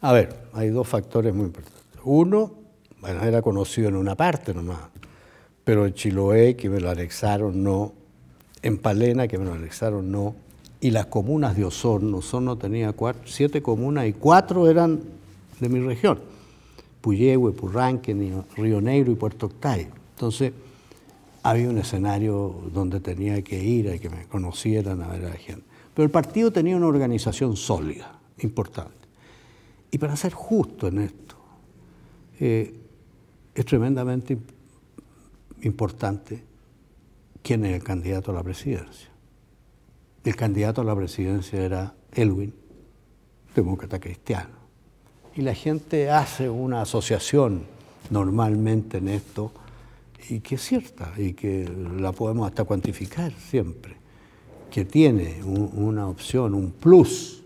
A ver, hay dos factores muy importantes. Uno, bueno, era conocido en una parte nomás, pero en Chiloé, que me lo anexaron, no. En Palena, que me lo anexaron, no. Y las comunas de Osorno, Osorno tenía cuatro, siete comunas y cuatro eran de mi región. Puyehue, Purranque, Río Negro y Puerto Octay. Entonces, había un escenario donde tenía que ir y que me conocieran a ver a la gente. Pero el partido tenía una organización sólida, importante. Y para ser justo en esto, eh, es tremendamente importante quién es el candidato a la presidencia. El candidato a la presidencia era Elwin, demócrata cristiano. Y la gente hace una asociación normalmente en esto, y que es cierta, y que la podemos hasta cuantificar siempre, que tiene una opción, un plus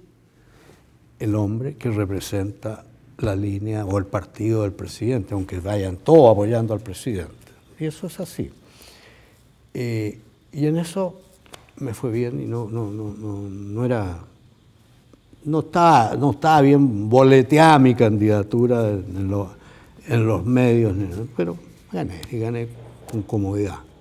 el hombre que representa la línea o el partido del presidente, aunque vayan todos apoyando al presidente. Y eso es así. Eh, y en eso me fue bien y no, no, era... No estaba, no estaba bien boleteada mi candidatura en, en los medios, pero gané, y gané con comodidad.